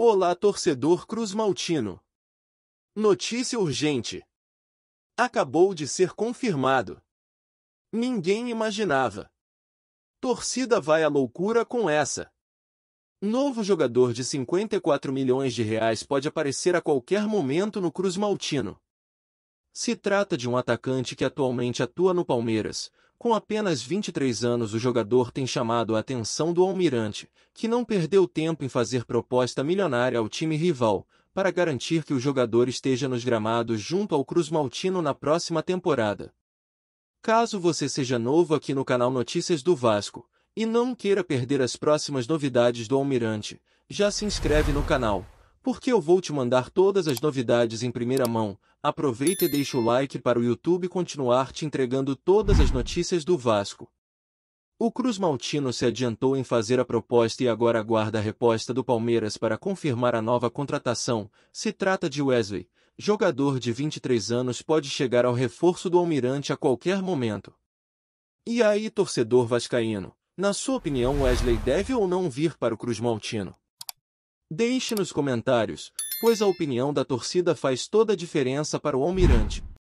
Olá, torcedor Cruz Maltino. Notícia urgente. Acabou de ser confirmado. Ninguém imaginava. Torcida vai à loucura com essa. Novo jogador de 54 milhões de reais pode aparecer a qualquer momento no Cruz Maltino. Se trata de um atacante que atualmente atua no Palmeiras. Com apenas 23 anos, o jogador tem chamado a atenção do Almirante, que não perdeu tempo em fazer proposta milionária ao time rival, para garantir que o jogador esteja nos gramados junto ao Cruz Maltino na próxima temporada. Caso você seja novo aqui no canal Notícias do Vasco e não queira perder as próximas novidades do Almirante, já se inscreve no canal porque eu vou te mandar todas as novidades em primeira mão. Aproveita e deixa o like para o YouTube continuar te entregando todas as notícias do Vasco. O Cruz Maltino se adiantou em fazer a proposta e agora aguarda a resposta do Palmeiras para confirmar a nova contratação. Se trata de Wesley, jogador de 23 anos pode chegar ao reforço do Almirante a qualquer momento. E aí, torcedor vascaíno, na sua opinião Wesley deve ou não vir para o Cruz Maltino? Deixe nos comentários, pois a opinião da torcida faz toda a diferença para o Almirante.